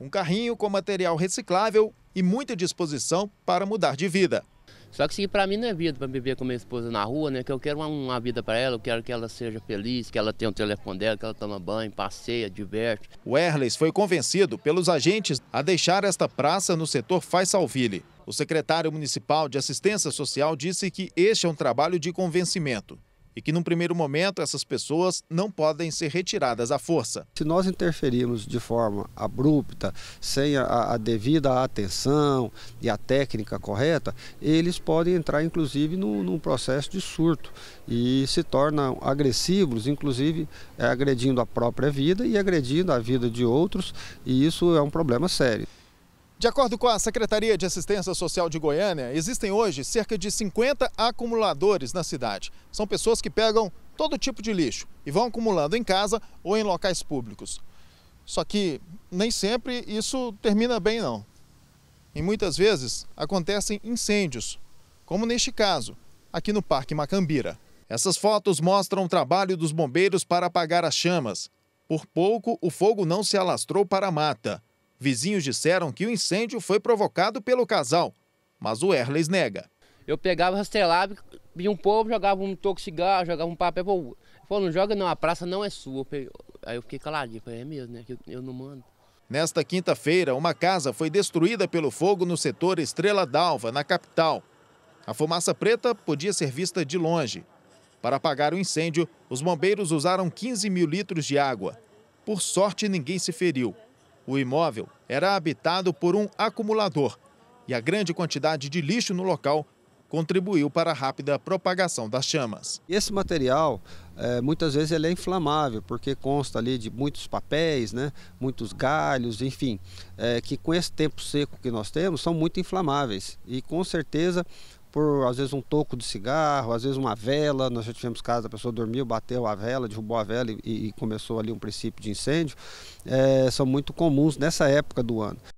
um carrinho com material reciclável e muita disposição para mudar de vida. Só que isso para mim não é vida para viver com minha esposa na rua, né? Que eu quero uma, uma vida para ela, eu quero que ela seja feliz, que ela tenha o um telefone dela, que ela toma banho, passeia, diverte. O Erles foi convencido pelos agentes a deixar esta praça no setor Faisalville. O secretário municipal de assistência social disse que este é um trabalho de convencimento e que, num primeiro momento, essas pessoas não podem ser retiradas à força. Se nós interferirmos de forma abrupta, sem a, a devida atenção e a técnica correta, eles podem entrar, inclusive, num, num processo de surto e se tornam agressivos, inclusive é, agredindo a própria vida e agredindo a vida de outros, e isso é um problema sério. De acordo com a Secretaria de Assistência Social de Goiânia, existem hoje cerca de 50 acumuladores na cidade. São pessoas que pegam todo tipo de lixo e vão acumulando em casa ou em locais públicos. Só que nem sempre isso termina bem, não. E muitas vezes acontecem incêndios, como neste caso, aqui no Parque Macambira. Essas fotos mostram o trabalho dos bombeiros para apagar as chamas. Por pouco, o fogo não se alastrou para a mata. Vizinhos disseram que o incêndio foi provocado pelo casal, mas o Erles nega. Eu pegava, rastrelava, vinha um povo, jogava um toco de cigarro, jogava um papel. Falou, não joga não, a praça não é sua. Aí eu fiquei caladinho, falei, é mesmo, né? Eu não mando. Nesta quinta-feira, uma casa foi destruída pelo fogo no setor Estrela d'Alva, na capital. A fumaça preta podia ser vista de longe. Para apagar o incêndio, os bombeiros usaram 15 mil litros de água. Por sorte, ninguém se feriu. O imóvel era habitado por um acumulador e a grande quantidade de lixo no local contribuiu para a rápida propagação das chamas. Esse material, é, muitas vezes, ele é inflamável, porque consta ali de muitos papéis, né, muitos galhos, enfim, é, que com esse tempo seco que nós temos, são muito inflamáveis. E com certeza por, às vezes, um toco de cigarro, às vezes uma vela. Nós já tivemos casos, a pessoa dormiu, bateu a vela, derrubou a vela e, e começou ali um princípio de incêndio. É, são muito comuns nessa época do ano.